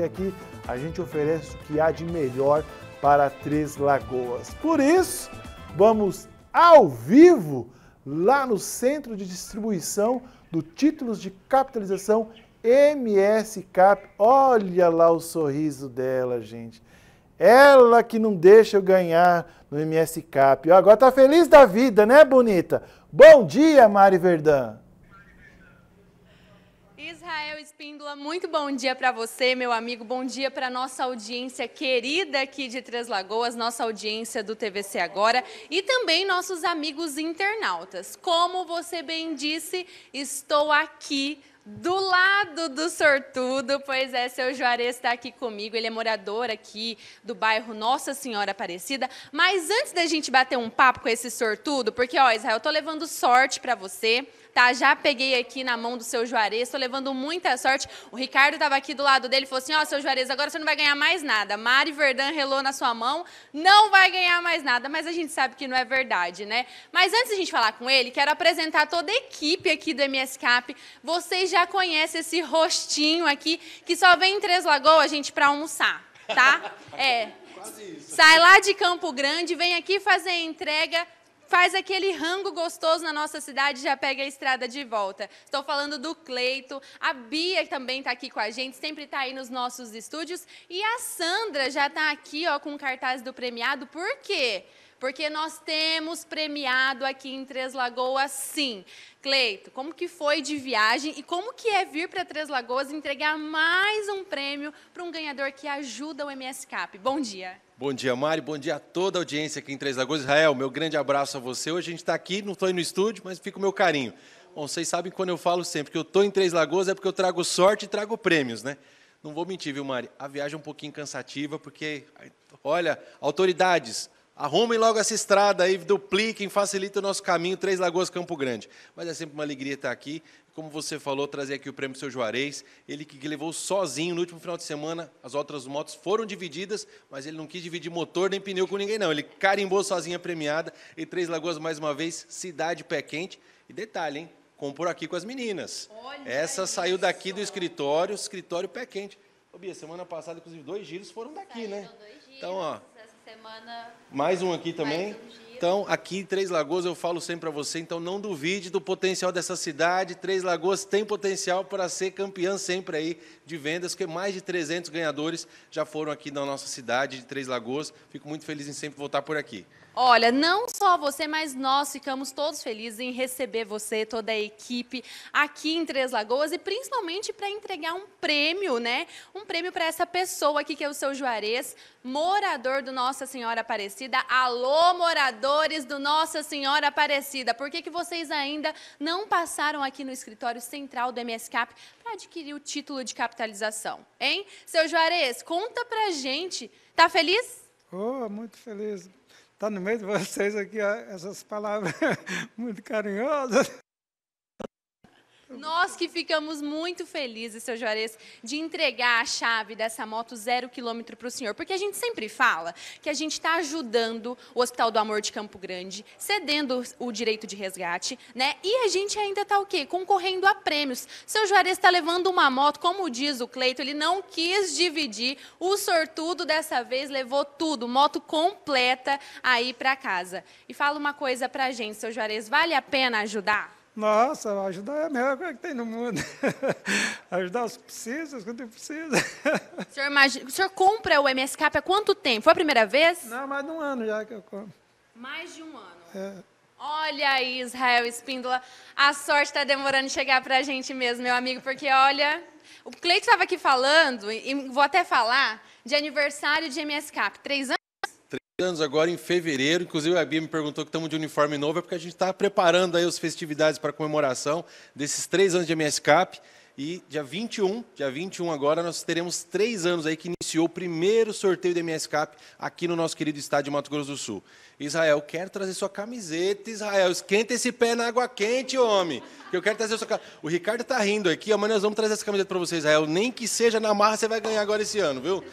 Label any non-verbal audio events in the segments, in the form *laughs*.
porque aqui a gente oferece o que há de melhor para Três Lagoas. Por isso, vamos ao vivo lá no centro de distribuição do Títulos de Capitalização MS Cap. Olha lá o sorriso dela, gente. Ela que não deixa eu ganhar no MS Cap. Agora tá feliz da vida, né, bonita? Bom dia, Mari Verdão. Israel Espíndola, muito bom dia para você, meu amigo. Bom dia para nossa audiência querida aqui de Três Lagoas, nossa audiência do TVC Agora e também nossos amigos internautas. Como você bem disse, estou aqui do lado do sortudo, pois é, seu Juarez está aqui comigo, ele é morador aqui do bairro Nossa Senhora Aparecida, mas antes da gente bater um papo com esse sortudo, porque ó, Israel, eu tô levando sorte para você, tá? Já peguei aqui na mão do seu Juarez, estou levando muita sorte. O Ricardo estava aqui do lado dele e falou assim: Ó, oh, seu Juarez, agora você não vai ganhar mais nada. Mari Verdão relou na sua mão, não vai ganhar mais nada, mas a gente sabe que não é verdade, né? Mas antes de a gente falar com ele, quero apresentar toda a equipe aqui do MSCAP. Vocês já conhecem esse rostinho aqui que só vem em Três Lagoas, gente, para almoçar, tá? É. Sai lá de Campo Grande, vem aqui fazer a entrega faz aquele rango gostoso na nossa cidade e já pega a estrada de volta. Estou falando do Cleito, a Bia também está aqui com a gente, sempre está aí nos nossos estúdios. E a Sandra já está aqui ó, com o cartaz do premiado, por quê? Porque nós temos premiado aqui em Três Lagoas, sim. Cleito, como que foi de viagem e como que é vir para Três Lagoas entregar mais um prêmio para um ganhador que ajuda o MS Cap? Bom dia. Bom dia, Mari. Bom dia a toda a audiência aqui em Três Lagoas. Israel, meu grande abraço a você. Hoje a gente está aqui, não estou no estúdio, mas fica o meu carinho. Bom, vocês sabem quando eu falo sempre que eu estou em Três Lagoas é porque eu trago sorte e trago prêmios, né? Não vou mentir, viu, Mari? A viagem é um pouquinho cansativa, porque, olha, autoridades, Arrumem logo essa estrada aí, dupliquem, facilitem o nosso caminho, Três Lagoas, Campo Grande. Mas é sempre uma alegria estar aqui. Como você falou, trazer aqui o prêmio do Seu Juarez. Ele que levou sozinho no último final de semana. As outras motos foram divididas, mas ele não quis dividir motor nem pneu com ninguém, não. Ele carimbou sozinho a premiada. E Três Lagoas, mais uma vez, cidade pé quente. E detalhe, hein? Compor aqui com as meninas. Olha Essa isso. saiu daqui do escritório, escritório pé quente. Ô, Bia, semana passada, inclusive, dois giros foram daqui, Saíram né? Dois giros. Então, ó, semana. Mais um aqui também. Um então, aqui em Três Lagoas, eu falo sempre para você, então não duvide do potencial dessa cidade. Três Lagoas tem potencial para ser campeã sempre aí de vendas, porque mais de 300 ganhadores já foram aqui na nossa cidade de Três Lagoas. Fico muito feliz em sempre voltar por aqui. Olha, não só você, mas nós ficamos todos felizes em receber você, toda a equipe aqui em Três Lagoas e principalmente para entregar um prêmio, né? Um prêmio para essa pessoa aqui que é o seu Juarez, morador do Nossa Senhora Aparecida. Alô, moradores do Nossa Senhora Aparecida. Por que, que vocês ainda não passaram aqui no escritório central do MSCAP para adquirir o título de capitalização? Hein? Seu Juarez, conta pra gente. Tá feliz? Oh, muito feliz está no meio de vocês aqui ó, essas palavras *laughs* muito carinhosas. Nós que ficamos muito felizes, seu Juarez, de entregar a chave dessa moto zero quilômetro para o senhor, porque a gente sempre fala que a gente está ajudando o Hospital do Amor de Campo Grande, cedendo o direito de resgate, né? E a gente ainda está o quê? Concorrendo a prêmios. Seu Juarez está levando uma moto, como diz o Cleito, ele não quis dividir. O sortudo dessa vez levou tudo, moto completa aí para casa. E fala uma coisa para a gente, seu Juarez, vale a pena ajudar? Nossa, ajudar é a melhor coisa que tem no mundo. *laughs* ajudar os que precisam, quando precisa. O senhor, imagina, o senhor compra o MSCAP há quanto tempo? Foi a primeira vez? Não, mais de um ano já que eu compro. Mais de um ano? É. Olha aí, Israel Espíndola. A sorte está demorando de chegar para a gente mesmo, meu amigo, porque olha. O Cleiton estava aqui falando, e vou até falar, de aniversário de MSCAP. Três anos anos agora em fevereiro. Inclusive, a Bia me perguntou que estamos de uniforme novo, é porque a gente está preparando aí as festividades para comemoração desses três anos de MS Cap. E dia 21, dia 21 agora, nós teremos três anos aí que iniciou o primeiro sorteio do MS Cap aqui no nosso querido estádio de Mato Grosso do Sul. Israel, quero trazer sua camiseta, Israel. Esquenta esse pé na água quente, homem. Que eu quero trazer sua camiseta. O Ricardo tá rindo aqui, amanhã nós vamos trazer essa camiseta para você, Israel. Nem que seja na marra, você vai ganhar agora esse ano, viu?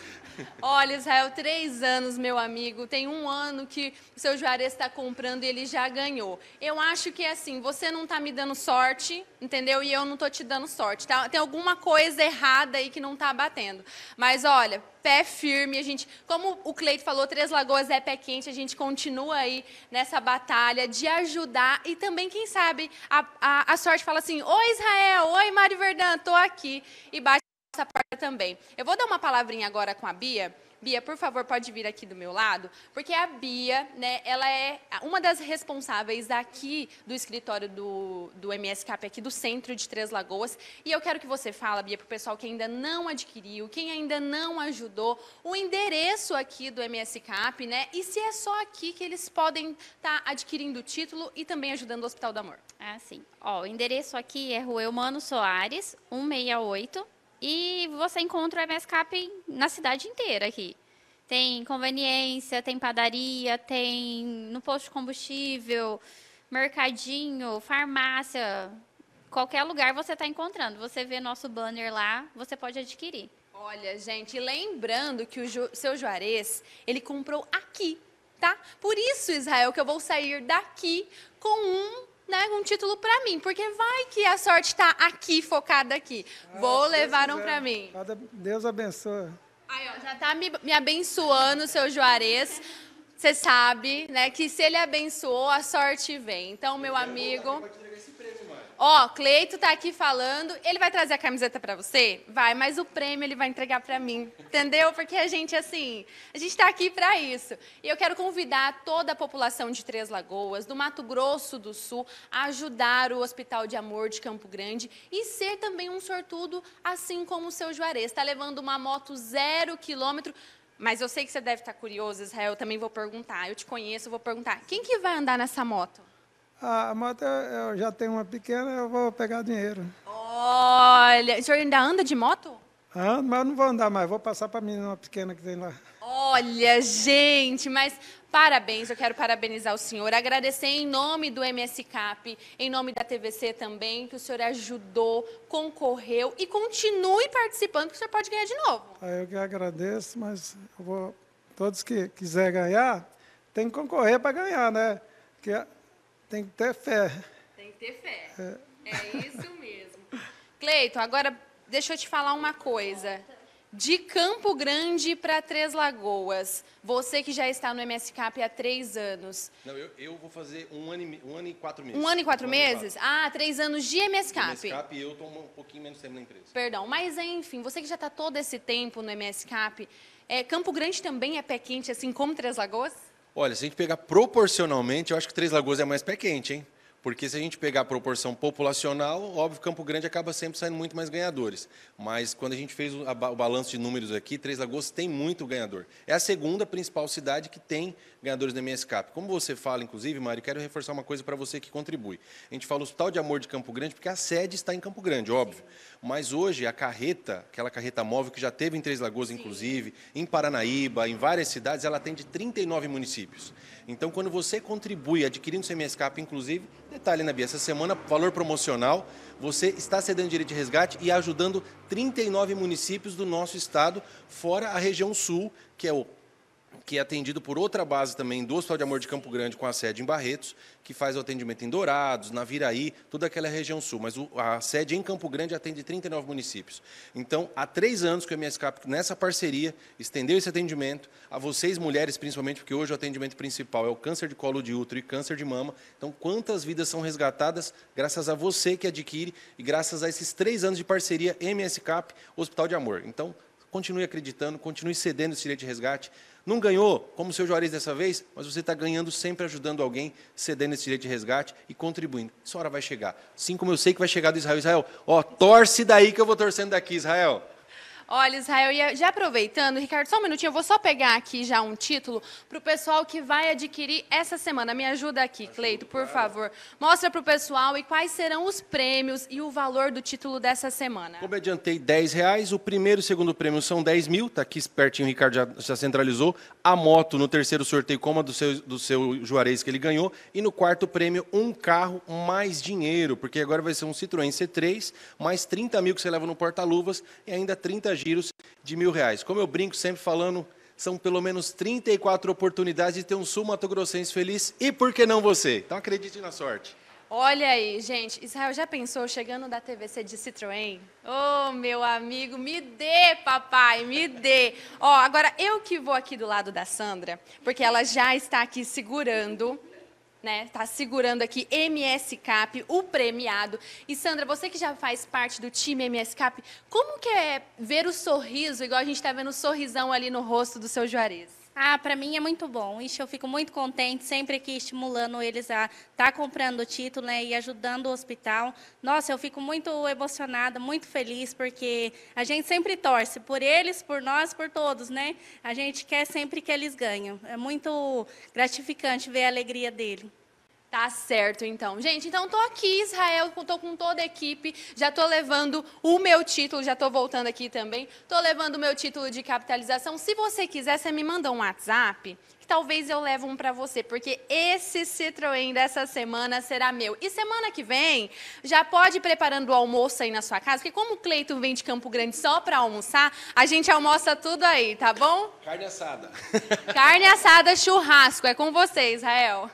Olha, Israel, três anos, meu amigo. Tem um ano que o seu Juarez está comprando e ele já ganhou. Eu acho que é assim, você não está me dando sorte, entendeu? E eu não estou te dando sorte. Tá? Tem alguma coisa errada aí que não está batendo. Mas olha, pé firme, a gente, como o Cleito falou, Três Lagoas é pé quente, a gente continua aí nessa batalha de ajudar e também, quem sabe, a, a, a sorte fala assim, oi Israel, oi Mário Verdão, tô aqui, e bate nossa parte também. Eu vou dar uma palavrinha agora com a Bia. Bia, por favor, pode vir aqui do meu lado, porque a Bia, né, ela é uma das responsáveis aqui do escritório do, do MSCAP, aqui do centro de Três Lagoas, e eu quero que você fale Bia, para o pessoal que ainda não adquiriu, quem ainda não ajudou, o endereço aqui do MSCAP, né, e se é só aqui que eles podem estar tá adquirindo o título e também ajudando o Hospital do Amor. Ah, sim. Ó, o endereço aqui é Rua Eumano Soares, 168, e você encontra o MSCAP na cidade inteira aqui. Tem conveniência, tem padaria, tem no posto de combustível, mercadinho, farmácia. Qualquer lugar você está encontrando. Você vê nosso banner lá, você pode adquirir. Olha, gente, lembrando que o Ju, seu Juarez, ele comprou aqui, tá? Por isso, Israel, que eu vou sair daqui com um né, um título para mim, porque vai que a sorte está aqui, focada aqui. Ah, Vou levar um para mim. Deus abençoe. Aí, ó, já tá me, me abençoando, seu Juarez. Você sabe, né, que se ele abençoou, a sorte vem. Então, meu amigo, Ó, Cleito tá aqui falando, ele vai trazer a camiseta para você? Vai, mas o prêmio ele vai entregar para mim, entendeu? Porque a gente, assim, a gente tá aqui para isso. E eu quero convidar toda a população de Três Lagoas, do Mato Grosso do Sul, a ajudar o Hospital de Amor de Campo Grande e ser também um sortudo, assim como o seu Juarez. Está levando uma moto zero quilômetro. Mas eu sei que você deve estar tá curioso, Israel, eu também vou perguntar. Eu te conheço, eu vou perguntar. Quem que vai andar nessa moto? Ah, a moto eu, já tenho uma pequena, eu vou pegar dinheiro. Olha, o senhor ainda anda de moto? Ando, ah, mas eu não vou andar mais, vou passar para a menina uma pequena que tem lá. Olha, gente, mas parabéns, eu quero parabenizar o senhor, agradecer em nome do MSCAP, em nome da TVC também, que o senhor ajudou, concorreu e continue participando, que o senhor pode ganhar de novo. Ah, eu que agradeço, mas vou, todos que quiser ganhar, tem que concorrer para ganhar, né? Porque tem que ter fé. Tem que ter fé. É, é isso mesmo. *laughs* Cleito, agora deixa eu te falar uma coisa. De Campo Grande para Três Lagoas, você que já está no MSCAP há três anos. Não, eu, eu vou fazer um ano, e, um ano e quatro meses. Um ano e quatro um meses? E quatro. Ah, três anos de MSCAP. MSCAP e eu estou um pouquinho menos tempo na empresa. Perdão, mas enfim, você que já está todo esse tempo no MSCAP, é, Campo Grande também é pé quente, assim como Três Lagoas? Olha, se a gente pegar proporcionalmente, eu acho que Três Lagoas é mais pé quente, hein? Porque se a gente pegar a proporção populacional, óbvio, Campo Grande acaba sempre saindo muito mais ganhadores. Mas quando a gente fez o, o balanço de números aqui, Três Lagoas tem muito ganhador. É a segunda principal cidade que tem ganhadores da MSCAP. Como você fala, inclusive, Mário, quero reforçar uma coisa para você que contribui. A gente fala o Hospital de Amor de Campo Grande porque a sede está em Campo Grande, óbvio. Mas hoje a carreta, aquela carreta móvel que já teve em Três Lagoas, Sim. inclusive, em Paranaíba, em várias cidades, ela atende 39 municípios. Então, quando você contribui adquirindo o MSCAP, inclusive, detalhe na Bia, essa semana, valor promocional, você está cedendo direito de resgate e ajudando 39 municípios do nosso estado, fora a região sul, que é o que é atendido por outra base também do Hospital de Amor de Campo Grande, com a sede em Barretos, que faz o atendimento em Dourados, na Viraí, toda aquela região sul. Mas a sede em Campo Grande atende 39 municípios. Então, há três anos que o MSCAP, nessa parceria, estendeu esse atendimento a vocês, mulheres, principalmente, porque hoje o atendimento principal é o câncer de colo de útero e câncer de mama. Então, quantas vidas são resgatadas graças a você que adquire e graças a esses três anos de parceria MSCAP Hospital de Amor. Então, continue acreditando, continue cedendo esse direito de resgate. Não ganhou, como o seu Juarez dessa vez, mas você está ganhando sempre ajudando alguém, cedendo esse direito de resgate e contribuindo. Essa hora vai chegar. Assim como eu sei que vai chegar do Israel. Israel, ó, torce daí que eu vou torcendo daqui, Israel. Olha, Israel, E eh, já aproveitando, Ricardo, só um minutinho, eu vou só pegar aqui já um título para o pessoal que vai adquirir essa semana. Me ajuda aqui, Cleito, por favor. Mostra para o pessoal e quais serão os prêmios e o valor do título dessa semana. Como eu adiantei, 10 reais. O primeiro e segundo prêmio são 10 mil, está aqui espertinho, o Ricardo já, já, centralizou. A moto no terceiro sorteio, como a do seu, do seu Juarez que ele ganhou. E no quarto prêmio, um carro mais dinheiro, porque agora vai ser um Citroën C3, mais 30 mil que você leva no porta-luvas e ainda 30 giros de mil reais. Como eu brinco sempre falando, são pelo menos 34 oportunidades de ter um sul mato-grossense feliz e por que não você? Então acredite na sorte. Olha aí, gente, Israel já pensou chegando da TVC de Citroën? Oh, meu amigo, me dê, papai, me dê. Ó, agora eu que vou aqui do lado da Sandra, porque ela já está aqui segurando né? Tá segurando aqui MS Cap, o premiado. E Sandra, você que já faz parte do time MS Cap, como que é ver o sorriso, igual a gente tá vendo o sorrisão ali no rosto do seu Juarez? Ah, para mim é muito bom. Ixi, eu fico muito contente, sempre aqui estimulando eles a estar tá comprando o título né, e ajudando o hospital. Nossa, eu fico muito emocionada, muito feliz, porque a gente sempre torce por eles, por nós, por todos, né? A gente quer sempre que eles ganhem. É muito gratificante ver a alegria dele. Tá certo, então. Gente, então tô aqui, Israel, tô com toda a equipe, já tô levando o meu título, já tô voltando aqui também, tô levando o meu título de capitalização. Se você quiser, você me manda um WhatsApp, que talvez eu leve um para você, porque esse Citroën dessa semana será meu. E semana que vem, já pode ir preparando o almoço aí na sua casa, porque como o Cleiton vem de Campo Grande só para almoçar, a gente almoça tudo aí, tá bom? Carne assada. Carne assada, churrasco, é com você, Israel.